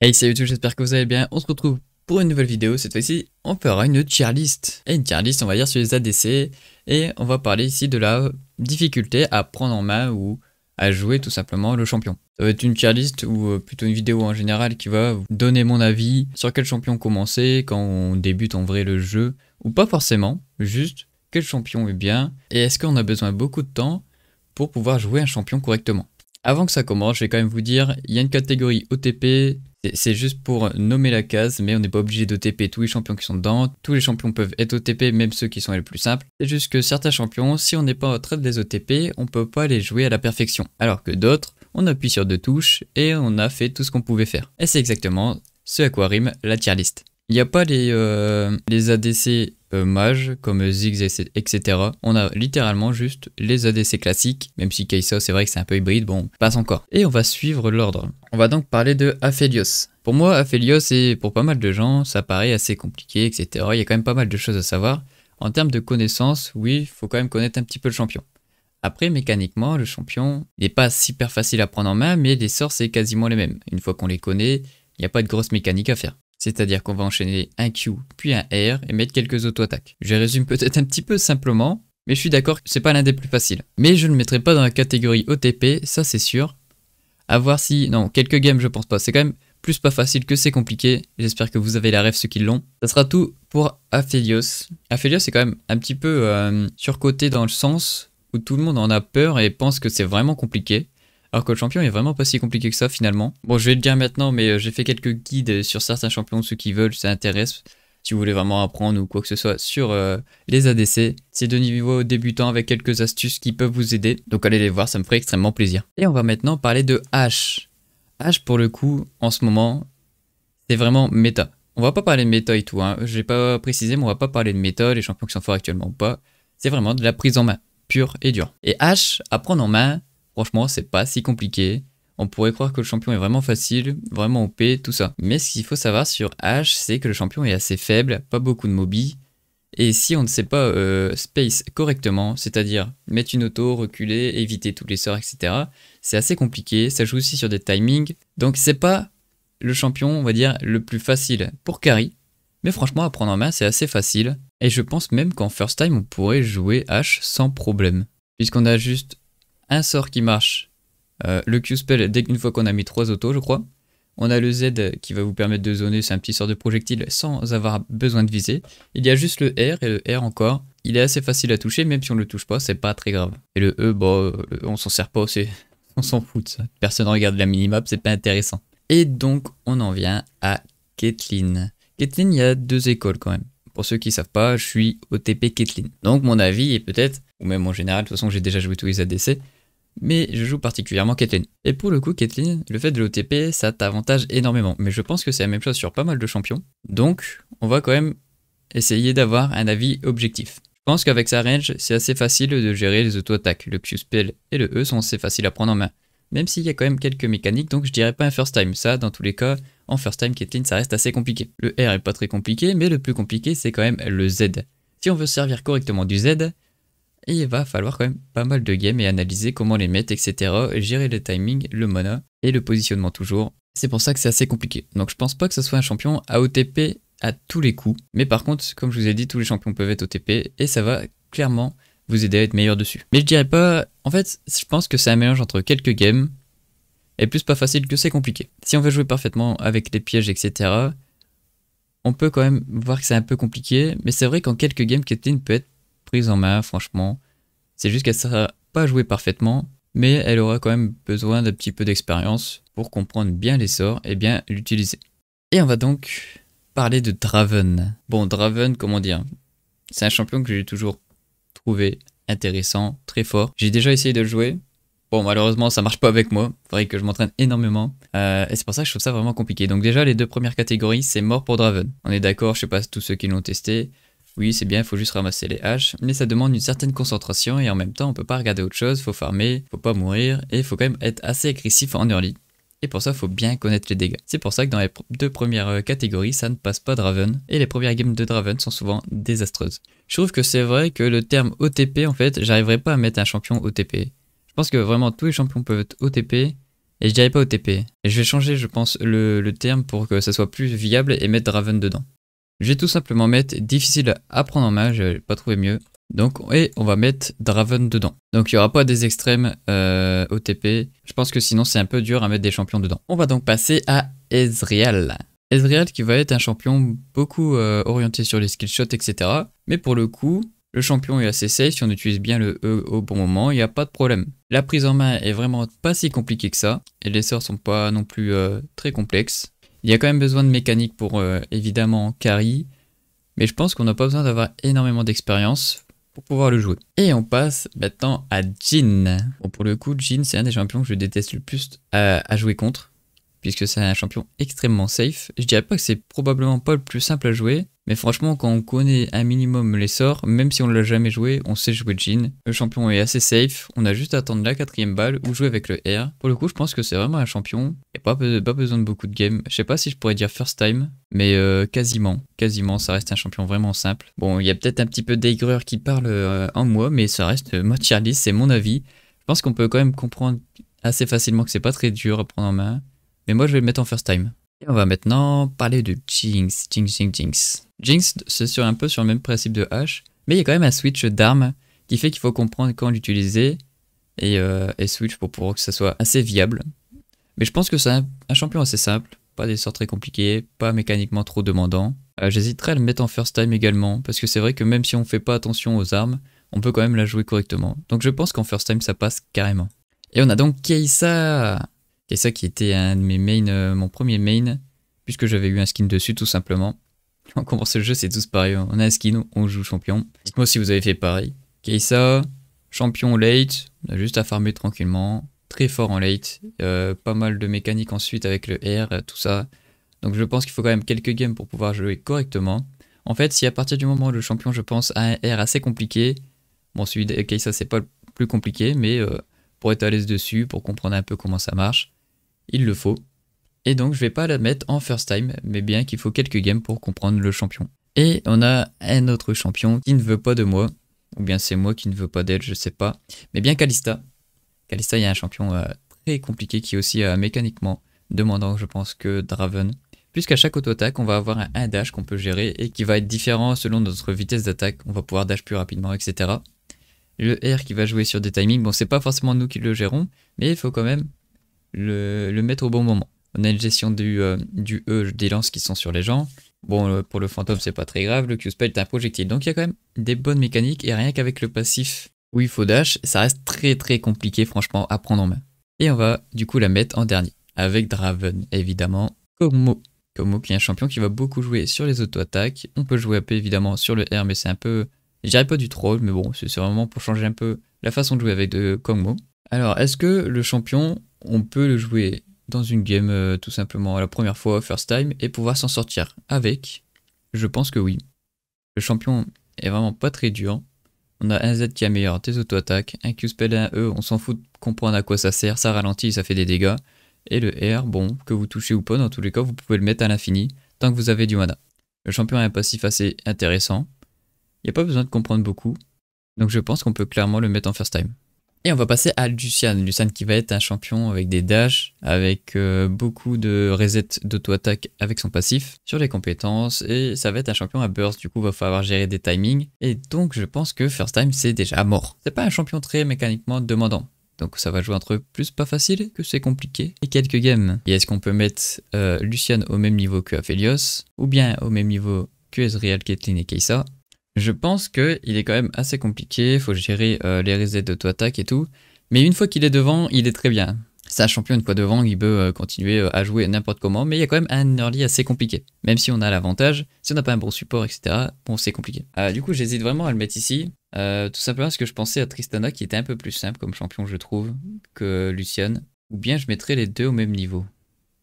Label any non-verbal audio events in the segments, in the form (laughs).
Hey salut tout, j'espère que vous allez bien, on se retrouve pour une nouvelle vidéo, cette fois-ci on fera une tier list, et une tier list on va dire sur les ADC, et on va parler ici de la difficulté à prendre en main ou à jouer tout simplement le champion. Ça va être une tier list ou euh, plutôt une vidéo en général qui va vous donner mon avis sur quel champion commencer quand on débute en vrai le jeu, ou pas forcément, juste quel champion est bien, et est-ce qu'on a besoin beaucoup de temps pour pouvoir jouer un champion correctement. Avant que ça commence, je vais quand même vous dire, il y a une catégorie OTP, c'est juste pour nommer la case, mais on n'est pas obligé d'OTP tous les champions qui sont dedans. Tous les champions peuvent être OTP, même ceux qui sont les plus simples. C'est juste que certains champions, si on n'est pas en train de les OTP, on peut pas les jouer à la perfection. Alors que d'autres, on appuie sur deux touches et on a fait tout ce qu'on pouvait faire. Et c'est exactement ce à la tier list. Il n'y a pas les, euh, les ADC euh, mages comme Ziggs, etc. On a littéralement juste les ADC classiques, même si Kai'Sa c'est vrai que c'est un peu hybride, bon, passe encore. Et on va suivre l'ordre. On va donc parler de Aphelios. Pour moi, Aphelios, et pour pas mal de gens, ça paraît assez compliqué, etc. Il y a quand même pas mal de choses à savoir. En termes de connaissances, oui, il faut quand même connaître un petit peu le champion. Après, mécaniquement, le champion n'est pas super facile à prendre en main, mais les sorts, c'est quasiment les mêmes. Une fois qu'on les connaît, il n'y a pas de grosse mécanique à faire. C'est-à-dire qu'on va enchaîner un Q puis un R et mettre quelques auto-attaques. Je résume peut-être un petit peu simplement, mais je suis d'accord que c'est pas l'un des plus faciles. Mais je ne le mettrai pas dans la catégorie OTP, ça c'est sûr. À voir si... Non, quelques games je pense pas, c'est quand même plus pas facile que c'est compliqué. J'espère que vous avez la rêve ceux qui l'ont. Ça sera tout pour Aphelios. Aphelios est quand même un petit peu euh, surcoté dans le sens où tout le monde en a peur et pense que c'est vraiment compliqué. Alors que le champion est vraiment pas si compliqué que ça finalement. Bon, je vais le dire maintenant, mais euh, j'ai fait quelques guides sur certains champions, ceux qui veulent, ça intéresse. Si vous voulez vraiment apprendre ou quoi que ce soit sur euh, les ADC, c'est de niveau débutant avec quelques astuces qui peuvent vous aider. Donc allez les voir, ça me ferait extrêmement plaisir. Et on va maintenant parler de H. H pour le coup, en ce moment, c'est vraiment méta. On va pas parler de méta et tout, hein. j'ai pas précisé, mais on va pas parler de méta, les champions qui sont forts actuellement ou pas. C'est vraiment de la prise en main, pure et dure. Et H, à prendre en main, Franchement, c'est pas si compliqué. On pourrait croire que le champion est vraiment facile, vraiment OP, tout ça. Mais ce qu'il faut savoir sur H, c'est que le champion est assez faible, pas beaucoup de mobi. Et si on ne sait pas euh, space correctement, c'est-à-dire mettre une auto, reculer, éviter tous les sorts, etc., c'est assez compliqué, ça joue aussi sur des timings. Donc c'est pas le champion, on va dire, le plus facile pour carry. Mais franchement, à prendre en main, c'est assez facile. Et je pense même qu'en first time, on pourrait jouer H sans problème. Puisqu'on a juste un sort qui marche, euh, le Q-Spell dès qu'une fois qu'on a mis trois autos, je crois. On a le Z qui va vous permettre de zoner, c'est un petit sort de projectile sans avoir besoin de viser. Il y a juste le R et le R encore. Il est assez facile à toucher, même si on le touche pas, c'est pas très grave. Et le E, bon, bah, e, on s'en sert pas, c'est, (laughs) on s'en fout de ça. Personne regarde la minimap, c'est pas intéressant. Et donc, on en vient à Caitlyn. Caitlyn, il y a deux écoles quand même. Pour ceux qui savent pas, je suis OTP Caitlyn. Donc, mon avis est peut-être, ou même en général, de toute façon, j'ai déjà joué tous les ADC, mais je joue particulièrement Caitlyn. Et pour le coup, Caitlyn, le fait de l'OTP, ça t'avantage énormément. Mais je pense que c'est la même chose sur pas mal de champions. Donc, on va quand même essayer d'avoir un avis objectif. Je pense qu'avec sa range, c'est assez facile de gérer les auto-attaques. Le Q-Spell et le E sont assez faciles à prendre en main. Même s'il y a quand même quelques mécaniques, donc je dirais pas un first time. Ça, dans tous les cas, en first time, Caitlyn, ça reste assez compliqué. Le R est pas très compliqué, mais le plus compliqué, c'est quand même le Z. Si on veut servir correctement du Z, et il va falloir quand même pas mal de games et analyser comment les mettre, etc. Gérer le timing, le mana et le positionnement toujours. C'est pour ça que c'est assez compliqué. Donc je pense pas que ce soit un champion à OTP à tous les coups. Mais par contre, comme je vous ai dit, tous les champions peuvent être OTP et ça va clairement vous aider à être meilleur dessus. Mais je dirais pas. En fait, je pense que c'est un mélange entre quelques games et plus pas facile que c'est compliqué. Si on veut jouer parfaitement avec les pièges, etc., on peut quand même voir que c'est un peu compliqué, mais c'est vrai qu'en quelques games, Captain peut être prise en main, franchement. C'est juste qu'elle sera pas jouée parfaitement, mais elle aura quand même besoin d'un petit peu d'expérience pour comprendre bien les sorts et bien l'utiliser. Et on va donc parler de Draven. Bon, Draven, comment dire C'est un champion que j'ai toujours trouvé intéressant, très fort. J'ai déjà essayé de le jouer. Bon, malheureusement, ça marche pas avec moi. Faudrait que je m'entraîne énormément. Euh, et c'est pour ça que je trouve ça vraiment compliqué. Donc déjà, les deux premières catégories, c'est mort pour Draven. On est d'accord, je sais pas tous ceux qui l'ont testé. Oui, c'est bien, il faut juste ramasser les haches, mais ça demande une certaine concentration et en même temps, on peut pas regarder autre chose, faut farmer, faut pas mourir et faut quand même être assez agressif en early. Et pour ça, faut bien connaître les dégâts. C'est pour ça que dans les deux premières euh, catégories, ça ne passe pas Draven, et les premières games de Draven sont souvent désastreuses. Je trouve que c'est vrai que le terme OTP, en fait, j'arriverai pas à mettre un champion OTP. Je pense que vraiment tous les champions peuvent être OTP, et je dirais pas OTP. Et je vais changer, je pense, le, terme pour que ça soit plus viable et mettre Draven dedans. Je vais tout simplement mettre difficile à prendre en main, je n'ai pas trouvé mieux. Donc, et on va mettre Draven dedans. Donc, il n'y aura pas des extrêmes euh, OTP. Je pense que sinon, c'est un peu dur à mettre des champions dedans. On va donc passer à Ezreal. Ezreal qui va être un champion beaucoup euh, orienté sur les skillshots, etc. Mais pour le coup, le champion est assez safe. Si on utilise bien le E au bon moment, il n'y a pas de problème. La prise en main est vraiment pas si compliquée que ça. Et les sorts sont pas non plus euh, très complexes. Il y a quand même besoin de mécanique pour euh, évidemment carry, mais je pense qu'on n'a pas besoin d'avoir énormément d'expérience pour pouvoir le jouer. Et on passe maintenant à Jin. Bon, pour le coup, Jin, c'est un des champions que je déteste le plus à, à jouer contre, puisque c'est un champion extrêmement safe. Je dirais pas que c'est probablement pas le plus simple à jouer, mais franchement, quand on connaît un minimum les sorts, même si on ne l'a jamais joué, on sait jouer Jean. Le champion est assez safe, on a juste à attendre la quatrième balle ou jouer avec le R. Pour le coup, je pense que c'est vraiment un champion. Et pas, pas besoin de beaucoup de game. Je sais pas si je pourrais dire first time, mais euh, quasiment. Quasiment, ça reste un champion vraiment simple. Bon, il y a peut-être un petit peu d'aigreur qui parle euh, en moi, mais ça reste euh, c'est mon avis. Je pense qu'on peut quand même comprendre assez facilement que c'est pas très dur à prendre en main. Mais moi, je vais le mettre en first time. Et on va maintenant parler de Jinx, Jinx, Jinx, Jinx. Jinx, c'est un peu sur le même principe de H, mais il y a quand même un switch d'armes qui fait qu'il faut comprendre quand l'utiliser et, euh, et, switch pour, pouvoir que ça soit assez viable. Mais je pense que c'est un, champion assez simple, pas des sorts très compliqués, pas mécaniquement trop demandant. Euh, J'hésiterai à le mettre en first time également, parce que c'est vrai que même si on ne fait pas attention aux armes, on peut quand même la jouer correctement. Donc je pense qu'en first time ça passe carrément. Et on a donc Keisa et ça qui était un de mes mains, euh, mon premier main, puisque j'avais eu un skin dessus tout simplement. Quand (laughs) on commence le jeu, c'est tous pareil. On a un skin, on joue champion. Dites-moi si vous avez fait pareil. Kaisa, champion late, on a juste à farmer tranquillement. Très fort en late. Euh, pas mal de mécaniques ensuite avec le R, tout ça. Donc je pense qu'il faut quand même quelques games pour pouvoir jouer correctement. En fait, si à partir du moment où le champion, je pense, a un R assez compliqué, bon, celui de Kaisa c'est pas le plus compliqué, mais euh, pour être à l'aise dessus, pour comprendre un peu comment ça marche, il le faut. Et donc je vais pas la mettre en first time, mais bien qu'il faut quelques games pour comprendre le champion. Et on a un autre champion qui ne veut pas de moi, ou bien c'est moi qui ne veux pas d'elle, je sais pas. Mais bien Kalista. Kalista, il y a un champion euh, très compliqué qui est aussi euh, mécaniquement demandant, je pense, que Draven. Puisqu'à chaque auto-attaque, on va avoir un, dash qu'on peut gérer et qui va être différent selon notre vitesse d'attaque. On va pouvoir dash plus rapidement, etc. Le R qui va jouer sur des timings, bon, c'est pas forcément nous qui le gérons, mais il faut quand même le, mettre au bon moment. On a une gestion du, euh, du E des lances qui sont sur les gens. Bon, euh, pour le fantôme, c'est pas très grave. Le Q-Spell est un projectile. Donc il y a quand même des bonnes mécaniques. Et rien qu'avec le passif où il faut dash, ça reste très très compliqué, franchement, à prendre en main. Et on va du coup la mettre en dernier. Avec Draven, évidemment. Como. Como qui est un champion qui va beaucoup jouer sur les auto-attaques. On peut jouer peu, évidemment sur le R, mais c'est un peu. Je dirais pas du troll, mais bon, c'est vraiment pour changer un peu la façon de jouer avec de euh, Kongmo. Alors, est-ce que le champion on peut le jouer dans une game euh, tout simplement la première fois, first time, et pouvoir s'en sortir avec Je pense que oui. Le champion est vraiment pas très dur. On a un Z qui améliore tes auto-attaques, un Q spell et un E, on s'en fout de comprendre à quoi ça sert, ça ralentit, ça fait des dégâts. Et le R, bon, que vous touchez ou pas, dans tous les cas, vous pouvez le mettre à l'infini tant que vous avez du mana. Le champion a un passif assez intéressant. Il n'y a pas besoin de comprendre beaucoup. Donc je pense qu'on peut clairement le mettre en first time. Et on va passer à Lucian. Lucian qui va être un champion avec des dash avec euh, beaucoup de resets d'auto-attaque avec son passif sur les compétences. Et ça va être un champion à burst, du coup, il va falloir gérer des timings. Et donc, je pense que First Time, c'est déjà mort. C'est pas un champion très mécaniquement demandant. Donc ça va jouer entre plus pas facile que c'est compliqué et quelques games. Et est-ce qu'on peut mettre euh, Lucian au même niveau que Aphelios ou bien au même niveau que Ezreal, Caitlyn et Kai'Sa je pense que il est quand même assez compliqué. Il faut gérer euh, les resets de tout attaque et tout. Mais une fois qu'il est devant, il est très bien. C'est un champion, une fois devant, il peut euh, continuer euh, à jouer n'importe comment. Mais il y a quand même un early assez compliqué. Même si on a l'avantage, si on n'a pas un bon support, etc., bon, c'est compliqué. du coup, j'hésite vraiment à le mettre ici. tout simplement parce que je pensais à Tristana qui était un peu plus simple comme champion, je trouve, que Lucian. Ou bien je mettrais les deux au même niveau.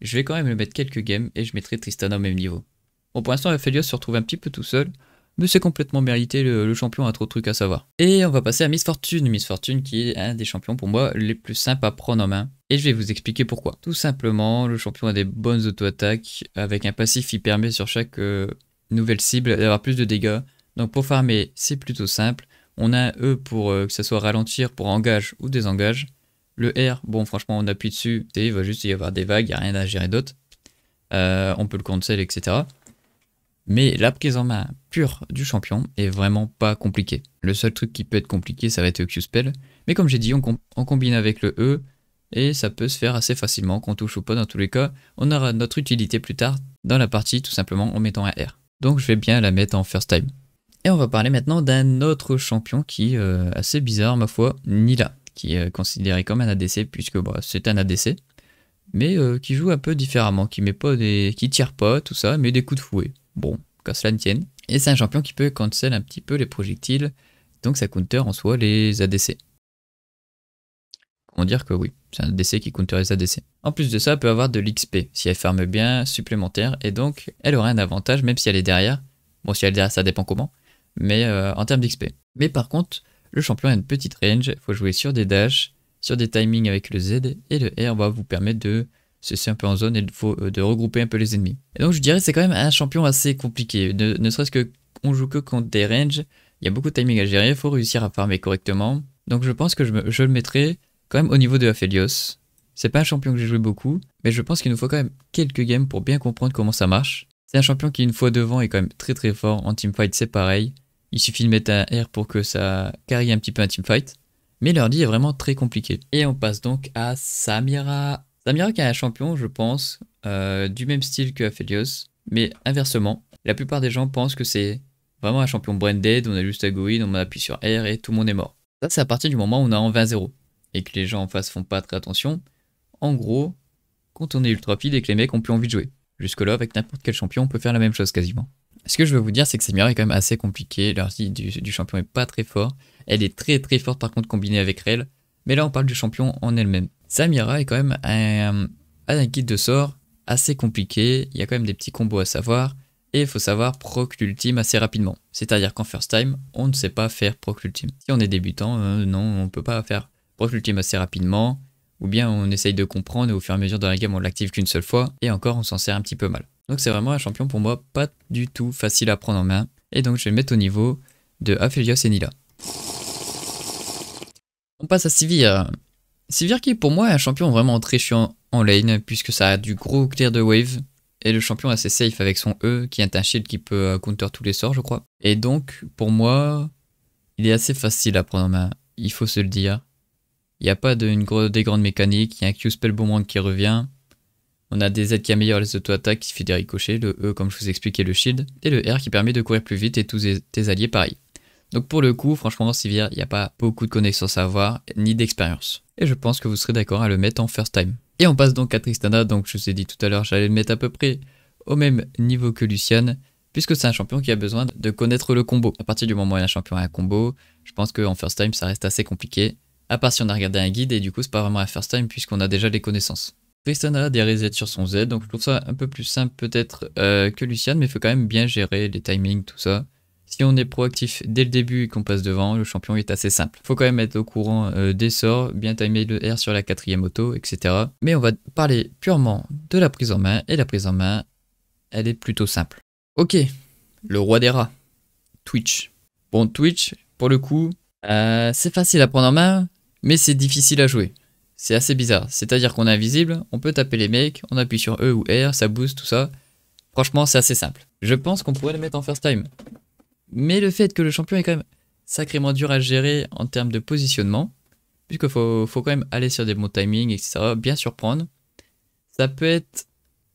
Je vais quand même le mettre quelques games et je mettrai Tristana au même niveau. Bon, pour l'instant, Aphelios se retrouve un petit peu tout seul mais c'est complètement mérité, le, champion a trop de trucs à savoir. Et on va passer à Miss Fortune, Miss Fortune qui est un des champions pour moi les plus simples à prendre en main. Et je vais vous expliquer pourquoi. Tout simplement, le champion a des bonnes auto-attaques, avec un passif qui permet sur chaque euh, nouvelle cible d'avoir plus de dégâts. Donc pour farmer, c'est plutôt simple. On a un E pour euh, que ça soit ralentir, pour engage ou désengage. Le R, bon franchement on appuie dessus, il va juste y avoir des vagues, il n'y a rien à gérer d'autre. Euh, on peut le cancel, etc. Mais la prise en main pure du champion est vraiment pas compliquée. Le seul truc qui peut être compliqué, ça va être le Q-Spell. Mais comme j'ai dit, on, combine avec le E et ça peut se faire assez facilement, qu'on touche ou pas dans tous les cas. On aura notre utilité plus tard dans la partie tout simplement en mettant un R. Donc je vais bien la mettre en first time. Et on va parler maintenant d'un autre champion qui est euh, assez bizarre ma foi, Nila, qui est considéré comme un ADC puisque bah, c'est un ADC, mais euh, qui joue un peu différemment, qui met pas des, qui tire pas tout ça, mais des coups de fouet. Bon, qu'à cela ne tienne. Et c'est un champion qui peut cancel un petit peu les projectiles, donc ça counter en soi les ADC. Comment dire que oui, c'est un ADC qui counter les ADC. En plus de ça, elle peut avoir de l'XP si elle ferme bien supplémentaire, et donc elle aura un avantage même si elle est derrière. Bon, si elle est derrière, ça dépend comment, mais euh, en termes d'XP. Mais par contre, le champion a une petite range, il faut jouer sur des dashs, sur des timings avec le Z, et le R va vous permettre de c'est un peu en zone et il faut euh, de regrouper un peu les ennemis. Et donc je dirais c'est quand même un champion assez compliqué, ne, serait-ce que on joue que contre des ranges, il y a beaucoup de timing à gérer, il faut réussir à farmer correctement. Donc je pense que je, le mettrai quand même au niveau de Aphelios. C'est pas un champion que j'ai joué beaucoup, mais je pense qu'il nous faut quand même quelques games pour bien comprendre comment ça marche. C'est un champion qui une fois devant est quand même très très fort, en teamfight c'est pareil. Il suffit de mettre un R pour que ça carry un petit peu un teamfight. Mais l'ordi est vraiment très compliqué. Et on passe donc à Samira Samira qui est un champion, je pense, euh, du même style que Aphelios, mais inversement, la plupart des gens pensent que c'est vraiment un champion branded, on a juste à go on appuie sur R et tout le monde est mort. Ça, c'est à partir du moment où on est en 20-0 et que les gens en face font pas très attention. En gros, quand on est ultra rapide et que les mecs ont plus envie de jouer. Jusque-là, avec n'importe quel champion, on peut faire la même chose quasiment. Ce que je veux vous dire, c'est que Samira est quand même assez compliqué. l'art du, du champion est pas très fort. Elle est très très forte par contre combinée avec Rel. Mais là, on parle du champion en elle-même. Samira est quand même un, un guide de sort assez compliqué. Il y a quand même des petits combos à savoir. Et il faut savoir proc l'ultime assez rapidement. C'est-à-dire qu'en first time, on ne sait pas faire proc l'ultime. Si on est débutant, euh, non, on ne peut pas faire proc l'ultime assez rapidement. Ou bien on essaye de comprendre et au fur et à mesure de la game, on l'active qu'une seule fois. Et encore, on s'en sert un petit peu mal. Donc c'est vraiment un champion pour moi pas du tout facile à prendre en main. Et donc je vais mettre au niveau de Aphelios et Nila. On passe à Sivir. Sivir qui pour moi est un champion vraiment très chiant en lane puisque ça a du gros clear de wave et le champion assez safe avec son E qui est un shield qui peut euh, counter tous les sorts je crois. Et donc pour moi il est assez facile à prendre en main, il faut se le dire. Il n'y a pas de, une des grandes mécaniques, il y a un Q spell qui revient. On a des Z qui améliorent les auto-attaques qui fait des ricochets, le E comme je vous expliquais le shield, et le R qui permet de courir plus vite et tous tes alliés pareil. Donc pour le coup, franchement, Sivir, il n'y a pas beaucoup de connaissances à avoir, ni d'expérience. Et je pense que vous serez d'accord à le mettre en first time. Et on passe donc à Tristana, donc je vous ai dit tout à l'heure, j'allais le mettre à peu près au même niveau que Lucian, puisque c'est un champion qui a besoin de connaître le combo. À partir du moment où il y a un champion à un combo, je pense qu'en first time, ça reste assez compliqué, à part si on a regardé un guide, et du coup, c'est pas vraiment un first time, puisqu'on a déjà les connaissances. Tristana a des resets sur son Z, donc je trouve ça un peu plus simple peut-être euh, que Lucian, mais il faut quand même bien gérer les timings, tout ça. Si on est proactif dès le début et qu'on passe devant, le champion est assez simple. Faut quand même être au courant euh, des sorts, bien timer le R sur la quatrième auto, etc. Mais on va parler purement de la prise en main, et la prise en main, elle est plutôt simple. Ok, le roi des rats, Twitch. Bon, Twitch, pour le coup, euh, c'est facile à prendre en main, mais c'est difficile à jouer. C'est assez bizarre, c'est-à-dire qu'on est invisible, on peut taper les mecs, on appuie sur E ou R, ça boost, tout ça. Franchement, c'est assez simple. Je pense qu'on pourrait le mettre en first time. Mais le fait que le champion est quand même sacrément dur à gérer en termes de positionnement, puisque faut, faut quand même aller sur des bons timings, etc., bien surprendre, ça peut être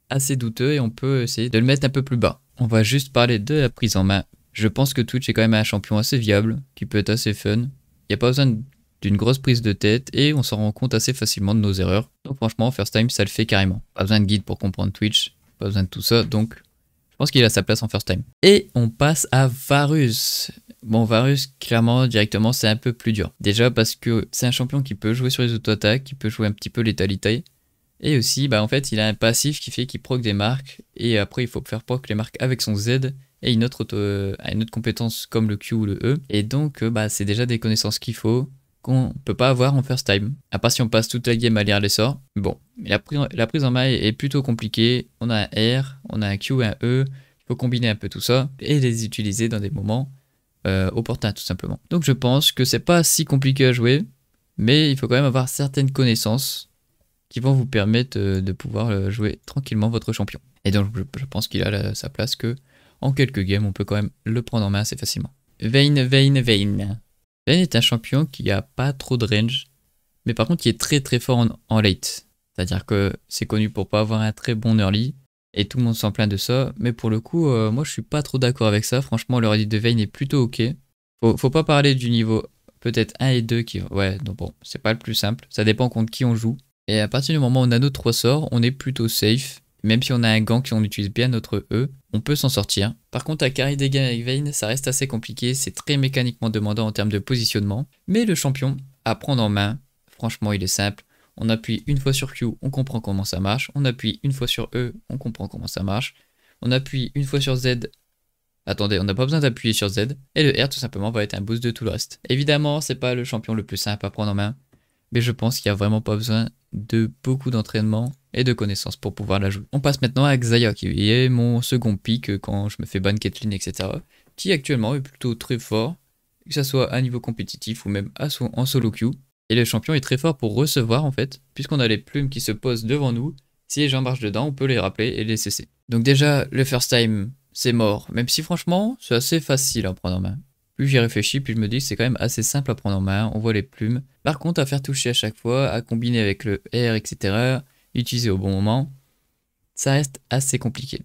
assez douteux et on peut essayer de le mettre un peu plus bas. On va juste parler de la prise en main. Je pense que Twitch est quand même un champion assez viable, qui peut être assez fun. Il n'y a pas besoin d'une grosse prise de tête et on s'en rend compte assez facilement de nos erreurs. Donc franchement, First Time, ça le fait carrément. Pas besoin de guide pour comprendre Twitch, pas besoin de tout ça, donc pense qu'il a sa place en first time. Et on passe à Varus. Bon, Varus, clairement, directement, c'est un peu plus dur. Déjà parce que c'est un champion qui peut jouer sur les auto-attaques, qui peut jouer un petit peu létalité. Et aussi, bah, en fait, il a un passif qui fait qu'il proc des marques. Et après, il faut faire proc les marques avec son Z et une autre, euh, une autre compétence comme le Q ou le E. Et donc, euh, bah, c'est déjà des connaissances qu'il faut qu'on peut pas avoir en first time. À part si on passe toute la game à lire les sorts. Bon, la, prise, en main est plutôt compliquée. On a un R, on a un Q et un E. Il faut combiner un peu tout ça et les utiliser dans des moments euh, opportuns tout simplement. Donc je pense que c'est pas si compliqué à jouer, mais il faut quand même avoir certaines connaissances qui vont vous permettre euh, de pouvoir euh, jouer tranquillement votre champion. Et donc je, pense qu'il a sa place que en quelques games on peut quand même le prendre en main assez facilement. Vein, vein, vein. Vein est un champion qui a pas trop de range, mais par contre qui est très très fort en, late. C'est-à-dire que c'est connu pour pas avoir un très bon early, et tout le monde s'en plaint de ça, mais pour le coup, euh, moi je suis pas trop d'accord avec ça. Franchement, le early de Vayne est plutôt ok. Faut, pas parler du niveau peut-être 1 et 2 qui. Ouais, donc bon, c'est pas le plus simple. Ça dépend contre qui on joue. Et à partir du moment où on a nos trois sorts, on est plutôt safe. Même si on a un gant qui on utilise bien notre E, on peut s'en sortir. Par contre, à carry des gains avec Vayne, ça reste assez compliqué, c'est très mécaniquement demandant en termes de positionnement. Mais le champion, à prendre en main, franchement, il est simple. On appuie une fois sur Q, on comprend comment ça marche. On appuie une fois sur E, on comprend comment ça marche. On appuie une fois sur Z. Attendez, on n'a pas besoin d'appuyer sur Z. Et le R, tout simplement, va être un boost de tout le reste. Évidemment, c'est pas le champion le plus simple à prendre en main. Mais je pense qu'il n'y a vraiment pas besoin de beaucoup d'entraînement et de connaissances pour pouvoir la jouer. On passe maintenant à Xayah qui est mon second pick euh, quand je me fais ban Caitlyn, etc. Qui actuellement est plutôt très fort, que ce soit à niveau compétitif ou même en solo queue. Et le champion est très fort pour recevoir en fait, puisqu'on a les plumes qui se posent devant nous. Si les gens marchent dedans, on peut les rappeler et les cesser. Donc déjà, le first time, c'est mort. Même si franchement, c'est assez facile à prendre en main. Plus j'y réfléchis, plus je me dis c'est quand même assez simple à prendre en main. On voit les plumes. Par contre, à faire toucher à chaque fois, à combiner avec le R, etc. Utiliser au bon moment, ça reste assez compliqué.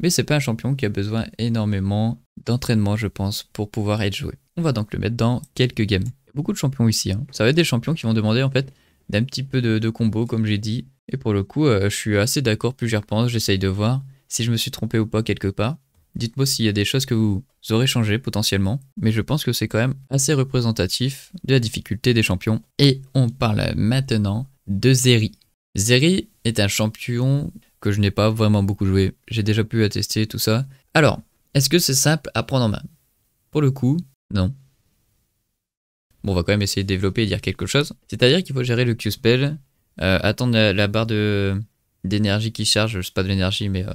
Mais c'est pas un champion qui a besoin énormément d'entraînement, je pense, pour pouvoir être joué. On va donc le mettre dans quelques games. Il y a beaucoup de champions ici. Hein. Ça va être des champions qui vont demander en fait d'un petit peu de, de combo, comme j'ai dit. Et pour le coup, euh, je suis assez d'accord, plus j'y repense, j'essaye de voir si je me suis trompé ou pas quelque part. Dites-moi s'il y a des choses que vous aurez changé potentiellement, mais je pense que c'est quand même assez représentatif de la difficulté des champions. Et on parle maintenant de Zeri. Zeri est un champion que je n'ai pas vraiment beaucoup joué. J'ai déjà pu attester tout ça. Alors, est-ce que c'est simple à prendre en main Pour le coup, non. Bon, on va quand même essayer de développer et dire quelque chose. C'est-à-dire qu'il faut gérer le Q-spell, euh, attendre la, barre d'énergie qui charge, je sais pas de l'énergie, mais euh,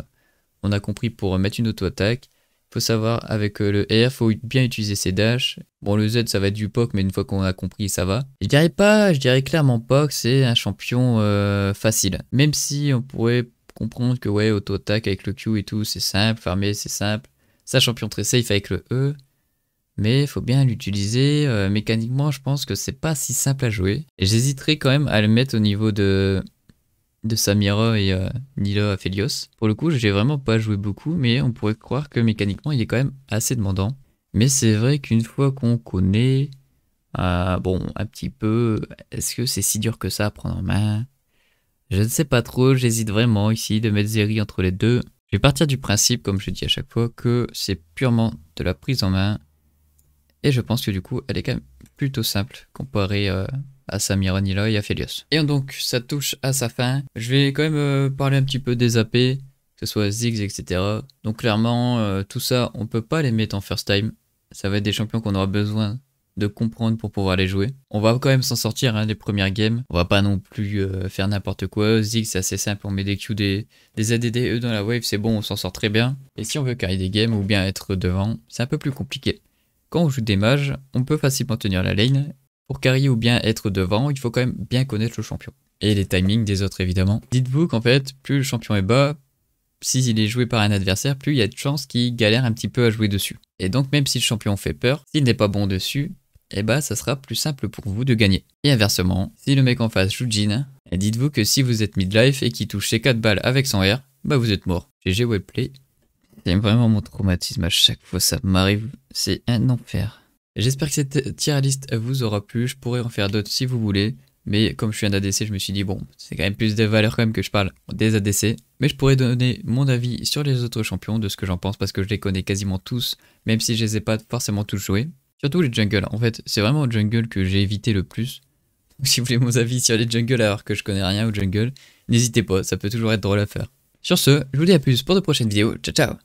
on a compris pour mettre une auto-attaque, faut savoir, avec euh, le R, faut bien utiliser ses dash. Bon, le Z, ça va être du POC, mais une fois qu'on a compris, ça va. Je dirais pas, je dirais clairement POC, c'est un champion euh, facile. Même si on pourrait comprendre que, ouais, auto-attaque avec le Q et tout, c'est simple, farmer, c'est simple. Ça, champion très safe avec le E, mais faut bien l'utiliser. Euh, mécaniquement, je pense que c'est pas si simple à jouer. Et j'hésiterais quand même à le mettre au niveau de de Samira et euh, Nilo Nila Felios. Pour le coup, j'ai vraiment pas joué beaucoup, mais on pourrait croire que mécaniquement, il est quand même assez demandant. Mais c'est vrai qu'une fois qu'on connaît, euh, bon, un petit peu, est-ce que c'est si dur que ça à prendre en main Je ne sais pas trop, j'hésite vraiment ici de mettre Zeri entre les deux. Je vais partir du principe, comme je dis à chaque fois, que c'est purement de la prise en main. Et je pense que du coup, elle est quand même plutôt simple comparée euh, à Nila et à Felios. Et donc ça touche à sa fin. Je vais quand même euh, parler un petit peu des AP, que ce soit Ziggs, etc. Donc clairement, euh, tout ça, on peut pas les mettre en first time. Ça va être des champions qu'on aura besoin de comprendre pour pouvoir les jouer. On va quand même s'en sortir hein, les premières games. On va pas non plus euh, faire n'importe quoi. Ziggs, c'est assez simple, on met des Q des, des ADDE dans la wave, c'est bon, on s'en sort très bien. Et si on veut carrer des games ou bien être devant, c'est un peu plus compliqué. Quand on joue des mages, on peut facilement tenir la lane pour carry ou bien être devant, il faut quand même bien connaître le champion. Et les timings des autres évidemment. Dites-vous qu'en fait, plus le champion est bas, si il est joué par un adversaire, plus il y a de chances qu'il galère un petit peu à jouer dessus. Et donc même si le champion fait peur, s'il n'est pas bon dessus, eh bah ça sera plus simple pour vous de gagner. Et inversement, si le mec en face joue Jin, dites-vous que si vous êtes midlife et qu'il touche ses 4 balles avec son R, bah vous êtes mort. GG Webplay. C'est vraiment mon traumatisme à chaque fois ça m'arrive. C'est un enfer. J'espère que cette tier list vous aura plu. Je pourrais en faire d'autres si vous voulez. Mais comme je suis un ADC, je me suis dit, bon, c'est quand même plus de valeur quand même que je parle des ADC. Mais je pourrais donner mon avis sur les autres champions, de ce que j'en pense, parce que je les connais quasiment tous, même si je les ai pas forcément tous joués. Surtout les jungles. En fait, c'est vraiment jungle que j'ai évité le plus. (laughs) Si vous voulez mon avis sur les jungles alors que je connais rien au jungle, n'hésitez pas, ça peut toujours être drôle à faire. Sur ce, je vous dis à plus pour de prochaines vidéos. Ciao ciao